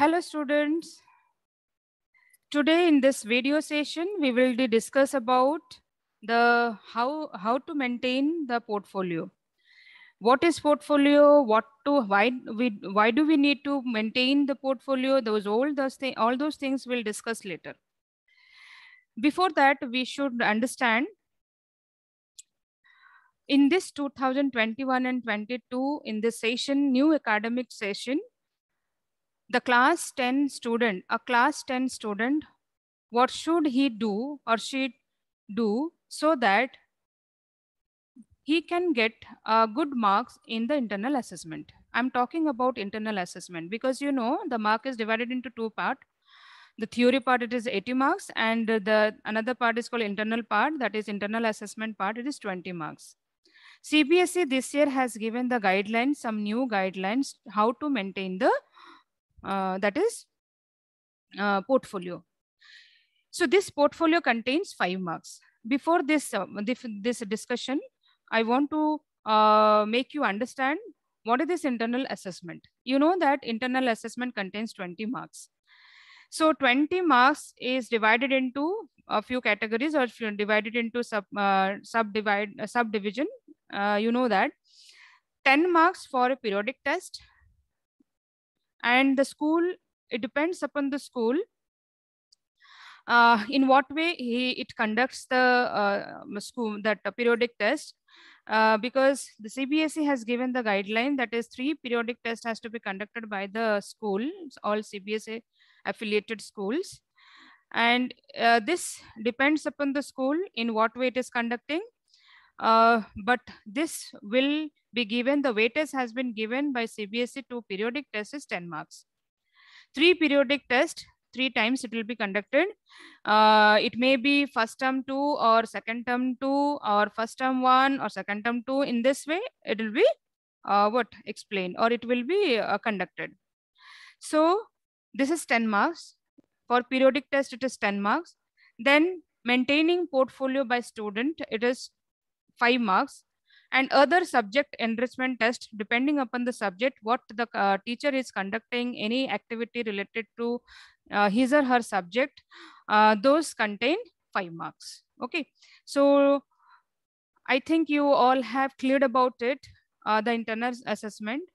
Hello students. Today in this video session, we will discuss about the how, how to maintain the portfolio. What is portfolio? What to why we why do we need to maintain the portfolio? Those all those thing, all those things we'll discuss later. Before that, we should understand in this 2021 and 22 in this session new academic session the class 10 student, a class 10 student, what should he do or she do so that he can get uh, good marks in the internal assessment. I'm talking about internal assessment because you know the mark is divided into two part. The theory part it is 80 marks and the another part is called internal part that is internal assessment part it is 20 marks. CBSE this year has given the guidelines some new guidelines how to maintain the uh, that is uh, portfolio. So this portfolio contains five marks. Before uh, this, this discussion, I want to uh, make you understand what is this internal assessment. You know that internal assessment contains 20 marks. So 20 marks is divided into a few categories or divided into sub uh, subdivide uh, subdivision. you know that 10 marks for a periodic test, and the school it depends upon the school uh, in what way he it conducts the uh, um, school that uh, periodic test uh, because the CBSE has given the guideline that is three periodic test has to be conducted by the school, all CBSE affiliated schools. And uh, this depends upon the school in what way it is conducting. Uh, but this will be given, the weightage has been given by CBSE to periodic test is 10 marks. Three periodic test, three times it will be conducted. Uh, it may be first term two or second term two or first term one or second term two. In this way, it will be uh, what explained or it will be uh, conducted. So this is 10 marks. For periodic test, it is 10 marks. Then maintaining portfolio by student, it is 5 marks and other subject enrichment test depending upon the subject what the uh, teacher is conducting any activity related to uh, his or her subject uh, those contain five marks okay so i think you all have cleared about it uh, the internal assessment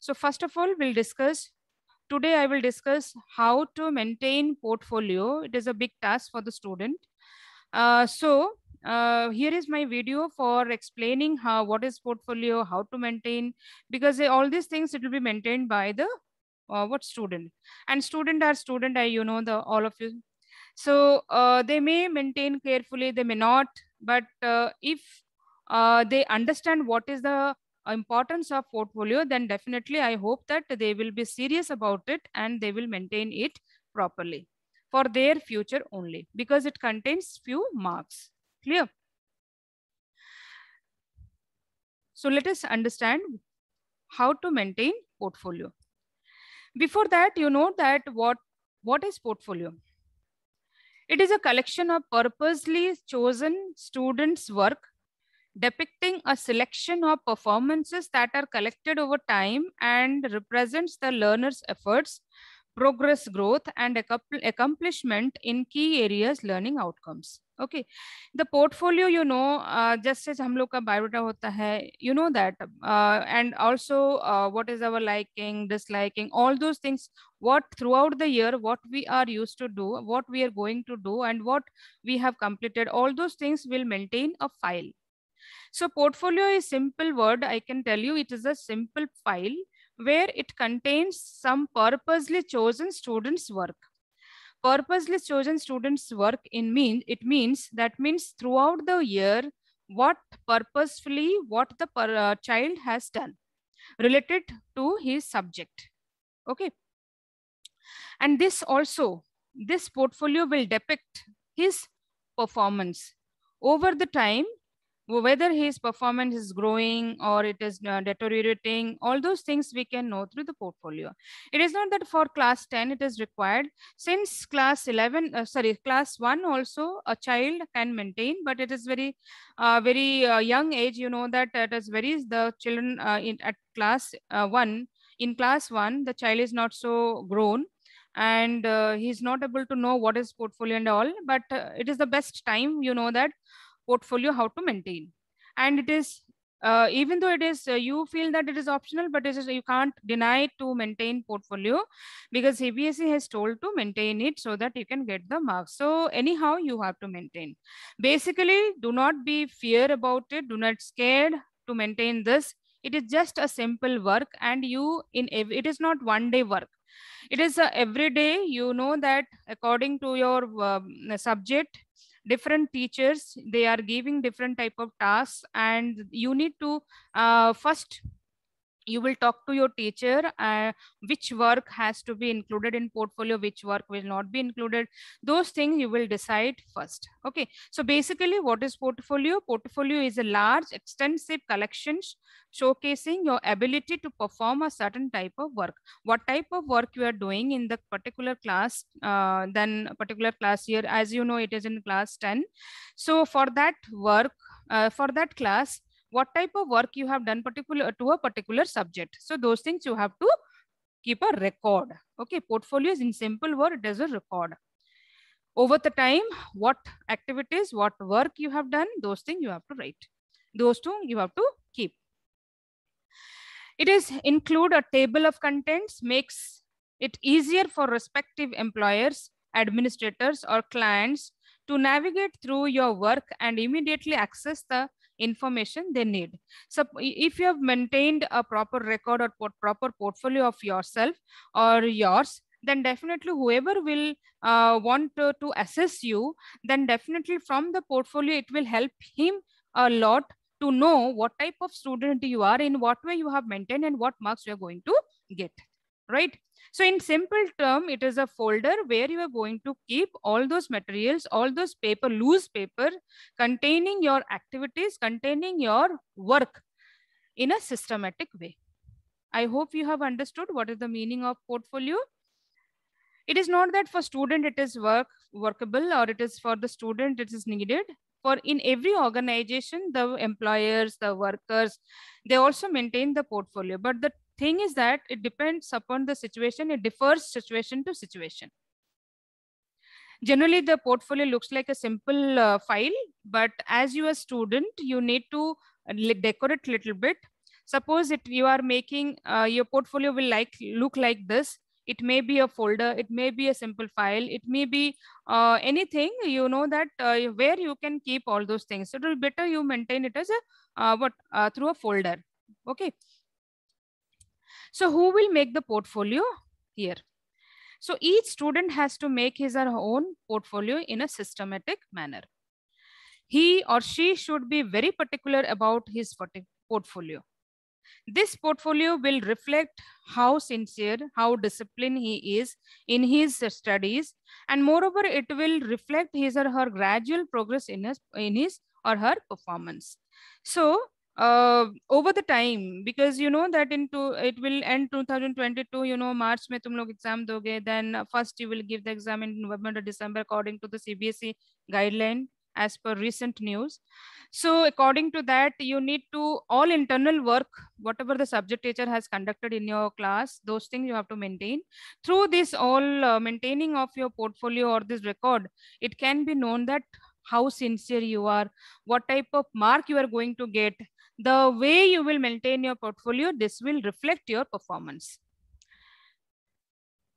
so first of all we'll discuss today i will discuss how to maintain portfolio it is a big task for the student uh, so uh, here is my video for explaining how what is portfolio, how to maintain, because all these things it will be maintained by the uh, what student and student are student. I you know the all of you. So uh, they may maintain carefully, they may not, but uh, if uh, they understand what is the importance of portfolio, then definitely I hope that they will be serious about it and they will maintain it properly for their future only because it contains few marks. Clear? So let us understand how to maintain portfolio. Before that, you know that what, what is portfolio? It is a collection of purposely chosen students' work depicting a selection of performances that are collected over time and represents the learner's efforts progress growth and accomplishment in key areas learning outcomes Okay, the portfolio. You know, जैसे हम लोग का biodata होता है you know that and also what is our liking disliking all those what throughout the year what we are used to do what we are going to do and what we have completed all those things will maintain a file so portfolio is simple word i can tell you it is a simple file where it contains some purposely chosen students work. Purposely chosen students work in mean, it means that means throughout the year, what purposefully what the per, uh, child has done related to his subject. Okay. And this also, this portfolio will depict his performance over the time whether his performance is growing or it is uh, deteriorating, all those things we can know through the portfolio. It is not that for class 10 it is required. Since class 11, uh, sorry, class 1 also a child can maintain, but it is very, uh, very uh, young age. You know that it is very, the children uh, in, at class uh, 1, in class 1, the child is not so grown and uh, he's not able to know what is portfolio and all but uh, it is the best time you know that portfolio how to maintain and it is uh, even though it is uh, you feel that it is optional but it is you can't deny to maintain portfolio because cbse has told to maintain it so that you can get the marks so anyhow you have to maintain basically do not be fear about it do not scared to maintain this it is just a simple work and you in it is not one day work it is every day you know that according to your um, subject different teachers, they are giving different type of tasks and you need to uh, first you will talk to your teacher uh, which work has to be included in portfolio which work will not be included those things you will decide first okay so basically what is portfolio portfolio is a large extensive collection showcasing your ability to perform a certain type of work what type of work you are doing in the particular class uh, then particular class year as you know it is in class 10 so for that work uh, for that class what type of work you have done particular to a particular subject. So those things you have to keep a record. Okay, portfolio is in simple word, it is a record. Over the time, what activities, what work you have done, those things you have to write. Those two you have to keep. It is include a table of contents, makes it easier for respective employers, administrators or clients to navigate through your work and immediately access the information they need. So if you have maintained a proper record or port proper portfolio of yourself or yours, then definitely whoever will uh, want to, to assess you, then definitely from the portfolio, it will help him a lot to know what type of student you are, in what way you have maintained and what marks you are going to get, right? So in simple term, it is a folder where you are going to keep all those materials, all those paper, loose paper containing your activities, containing your work in a systematic way. I hope you have understood what is the meaning of portfolio. It is not that for student it is work workable or it is for the student it is needed. For in every organization, the employers, the workers, they also maintain the portfolio. But the thing is that it depends upon the situation. It differs situation to situation. Generally, the portfolio looks like a simple uh, file, but as you a student, you need to decorate little bit. Suppose if you are making uh, your portfolio will like look like this. It may be a folder, it may be a simple file, it may be uh, anything. You know that uh, where you can keep all those things. So it will be better you maintain it as a uh, what uh, through a folder. Okay so who will make the portfolio here? So each student has to make his or her own portfolio in a systematic manner. He or she should be very particular about his portfolio. This portfolio will reflect how sincere, how disciplined he is in his studies. And moreover, it will reflect his or her gradual progress in his, in his or her performance. So uh, over the time because you know that into it will end 2022 you know march mein tum log exam doge then first you will give the exam in november or december according to the cbse guideline as per recent news so according to that you need to all internal work whatever the subject teacher has conducted in your class those things you have to maintain through this all uh, maintaining of your portfolio or this record it can be known that how sincere you are what type of mark you are going to get the way you will maintain your portfolio, this will reflect your performance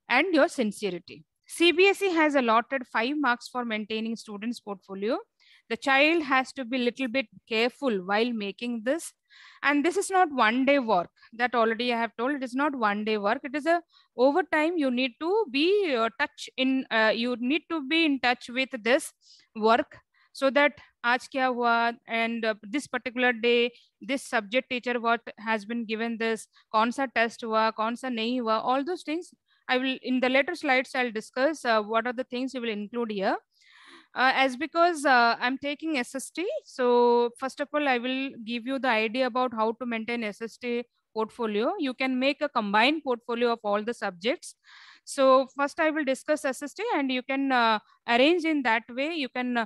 and your sincerity. CBSE has allotted five marks for maintaining students' portfolio. The child has to be little bit careful while making this. And this is not one day work that already I have told. It is not one day work. It is a over time you need to be uh, touch in, uh, you need to be in touch with this work so that aaj kya hua and uh, this particular day this subject teacher what has been given this kaun sa test hua kaun sa nahi hua all those things i will in the later slides i'll discuss uh, what are the things we will include here uh, as because uh, I'm taking SST. So first of all, I will give you the idea about how to maintain SST portfolio. You can make a combined portfolio of all the subjects. So first I will discuss SST and you can uh, arrange in that way. You can uh,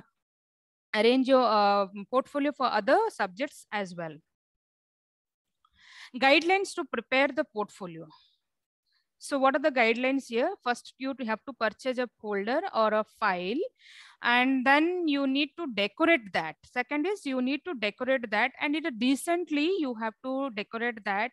arrange your uh, portfolio for other subjects as well. Guidelines to prepare the portfolio. So what are the guidelines here? First, you have to purchase a folder or a file, and then you need to decorate that. Second is you need to decorate that, and it decently you have to decorate that.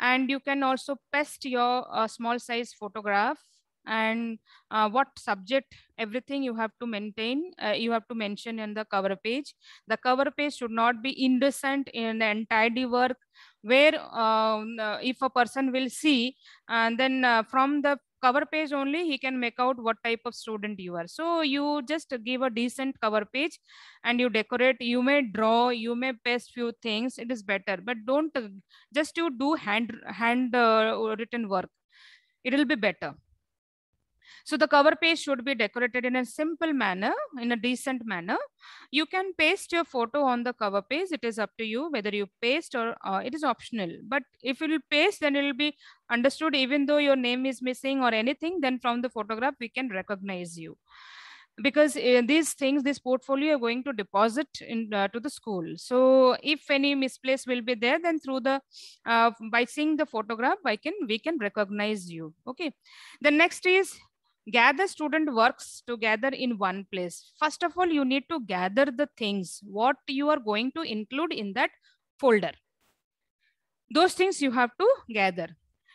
And you can also paste your uh, small size photograph and uh, what subject everything you have to maintain uh, you have to mention in the cover page the cover page should not be indecent in the entire work where um, uh, if a person will see and then uh, from the cover page only he can make out what type of student you are so you just give a decent cover page and you decorate you may draw you may paste few things it is better but don't just you do hand hand uh, written work it will be better so the cover page should be decorated in a simple manner, in a decent manner. You can paste your photo on the cover page. It is up to you whether you paste or uh, it is optional. But if you paste, then it will be understood even though your name is missing or anything, then from the photograph, we can recognize you because uh, these things this portfolio are going to deposit in uh, to the school so if any misplace will be there then through the uh, by seeing the photograph i can we can recognize you okay the next is gather student works together in one place. First of all, you need to gather the things, what you are going to include in that folder. Those things you have to gather.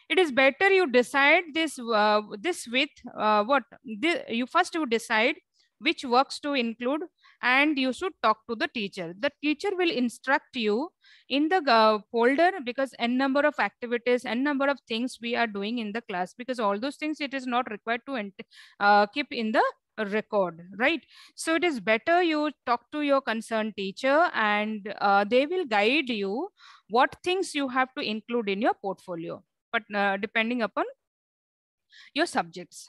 It is better you decide this, uh, this with uh, what? you first you decide which works to include and you should talk to the teacher. The teacher will instruct you in the uh, folder because n number of activities, n number of things we are doing in the class because all those things it is not required to uh, keep in the record, right? So it is better you talk to your concerned teacher and uh, they will guide you what things you have to include in your portfolio, but uh, depending upon your subjects.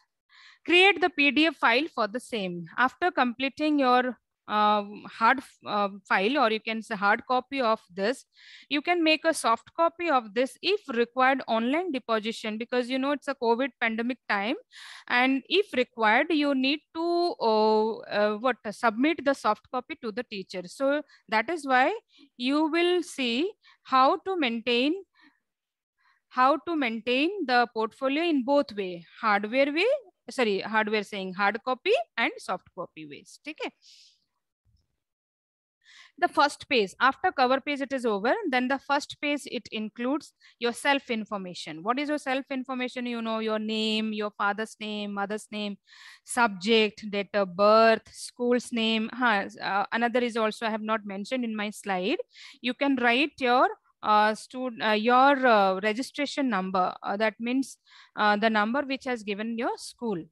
Create the PDF file for the same. After completing your uh, hard uh, file or you can say hard copy of this. You can make a soft copy of this if required online deposition because you know it's a COVID pandemic time and if required you need to uh, uh, what submit the soft copy to the teacher. So that is why you will see how to maintain how to maintain the portfolio in both way hardware way sorry hardware saying hard copy and soft copy ways okay the first page. After cover page, it is over. Then the first page, it includes your self information. What is your self information? You know, your name, your father's name, mother's name, subject, date of birth, school's name. Huh. Uh, another is also I have not mentioned in my slide. You can write your uh, stud, uh, your uh, registration number. Uh, that means uh, the number which has given your school.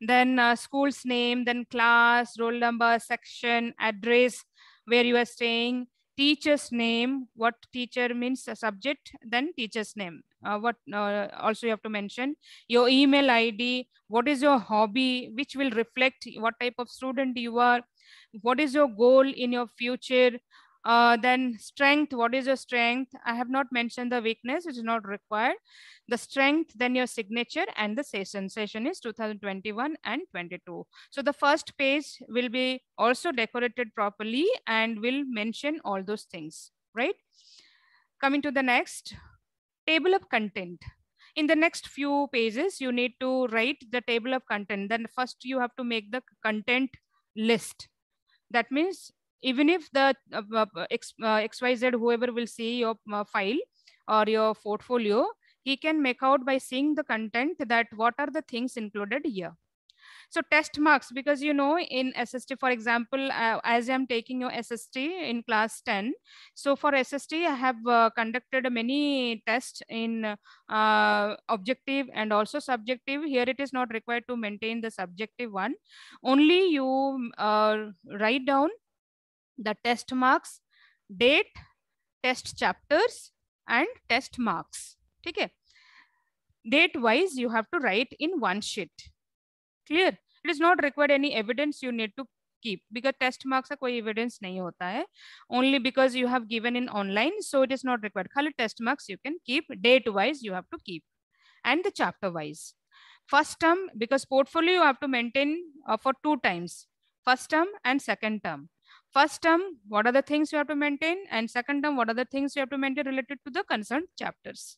Then uh, school's name, then class, roll number, section, address, where you are saying teacher's name, what teacher means a subject, then teacher's name. Uh, what uh, also you have to mention, your email ID, what is your hobby, which will reflect what type of student you are, what is your goal in your future, uh, then strength, what is your strength? I have not mentioned the weakness, which is not required. The strength, then your signature and the session. Session is 2021 and 22. So the first page will be also decorated properly and will mention all those things, right? Coming to the next, table of content in the next few pages, you need to write the table of content. Then first you have to make the content list. That means even if the uh, uh, uh X, uh, xyz whoever will see your file or your portfolio he can make out by seeing the content that what are the things included here so test marks because you know in sst for example uh, as i'm taking your sst in class 10 so for sst i have uh, conducted many tests in uh, objective and also subjective here it is not required to maintain the subjective one only you write down the test marks date test chapters and test marks okay date wise you have to write in one sheet clear it is not required any evidence you need to keep because test marks are कोई evidence नहीं only because you have given in online so it is not required Color test marks you can keep date wise you have to keep and the chapter wise first term because portfolio you have to maintain uh, for two times first term and second term First term, what are the things you have to maintain? And second term, what are the things you have to maintain related to the concerned chapters?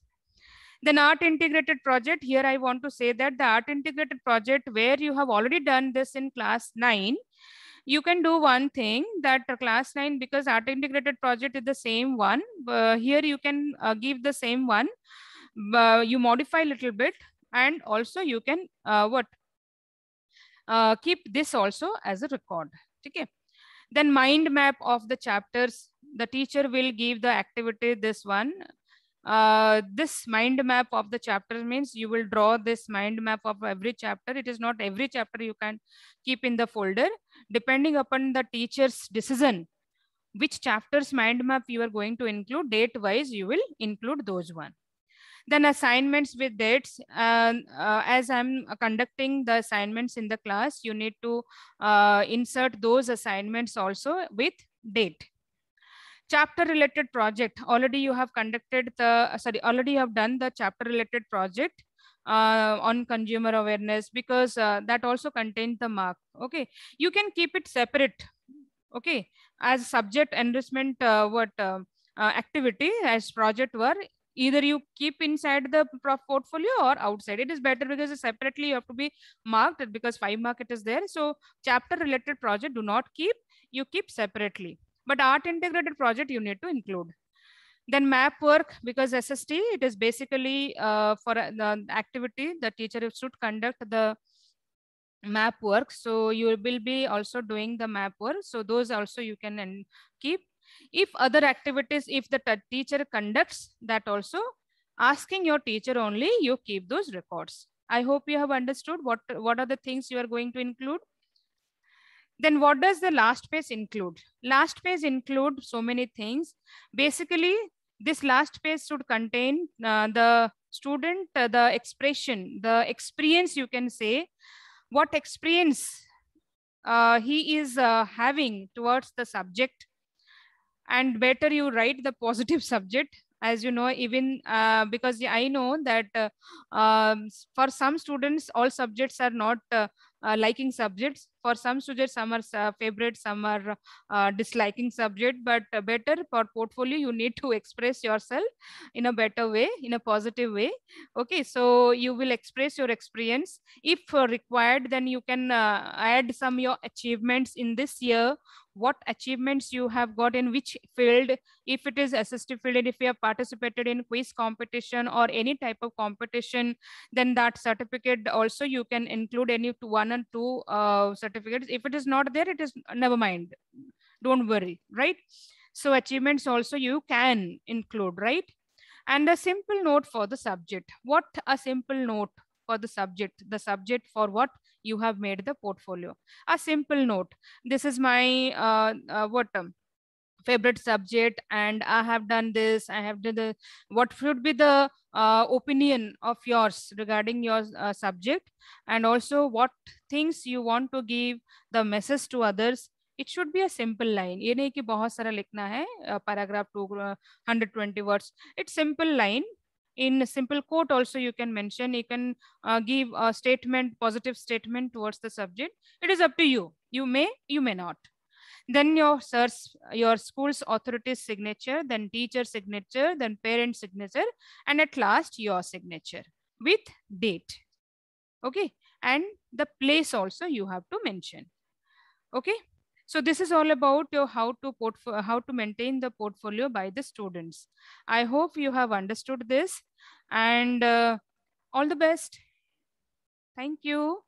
Then art integrated project, here I want to say that the art integrated project where you have already done this in class 9, you can do one thing that class 9 because art integrated project is the same one. Uh, here you can uh, give the same one. Uh, you modify a little bit and also you can uh, what uh, keep this also as a record. Okay. Then mind map of the chapters. The teacher will give the activity this one. Uh, this mind map of the chapter means you will draw this mind map of every chapter. It is not every chapter you can keep in the folder. Depending upon the teacher's decision, which chapters mind map you are going to include, date wise, you will include those one then assignments with dates uh, uh, as i'm conducting the assignments in the class you need to uh, insert those assignments also with date chapter related project already you have conducted the uh, sorry already you have done the chapter related project uh, on consumer awareness because uh, that also contains the mark okay you can keep it separate okay as subject enrichment uh, what uh, uh, activity as project were either you keep inside the portfolio or outside it is better because separately you have to be marked because five market is there so chapter related project do not keep you keep separately but art integrated project you need to include then map work because sst it is basically uh, for uh, the activity the teacher should conduct the map work so you will be also doing the map work so those also you can keep if other activities, if the teacher conducts that also, asking your teacher only, you keep those records. I hope you have understood what, what are the things you are going to include. Then what does the last page include? Last page include so many things. Basically, this last page should contain uh, the student, uh, the expression, the experience you can say, what experience uh, he is uh, having towards the subject and better you write the positive subject as you know even uh, because i know that uh, um, for some students all subjects are not uh, uh liking subjects for some students some are uh, favorite some are uh, disliking subject but better for portfolio you need to express yourself in a better way in a positive way okay so you will express your experience if required then you can add some your achievements in this year what achievements you have got in which field, if it is assistive field, if you have participated in quiz competition or any type of competition, then that certificate also you can include any one and two uh, certificates. If it is not there, it is never mind. Don't worry, right? So achievements also you can include, right? And a simple note for the subject. What a simple note for the subject. The subject for what? you have made the portfolio. A simple note. This is my uh, uh, what um, favorite subject and I have done this. I have done the, what should be the uh, opinion of yours regarding your uh, subject and also what things you want to give the message to others It should be a simple line. ये नहीं कि बहुत सारा लिखना है paragraph two hundred twenty words in simple quote also you can mention, you can uh, give a statement, positive statement towards the subject. It is up to you. You may, you may not. Then your, sir's, your school's authority signature, then teacher signature, then parent signature, and at last your signature with date. Okay. And the place also you have to mention. Okay. So this is all about your how to portfolio, how to maintain the portfolio by the students. I hope you have understood this. And uh, all the best. Thank you.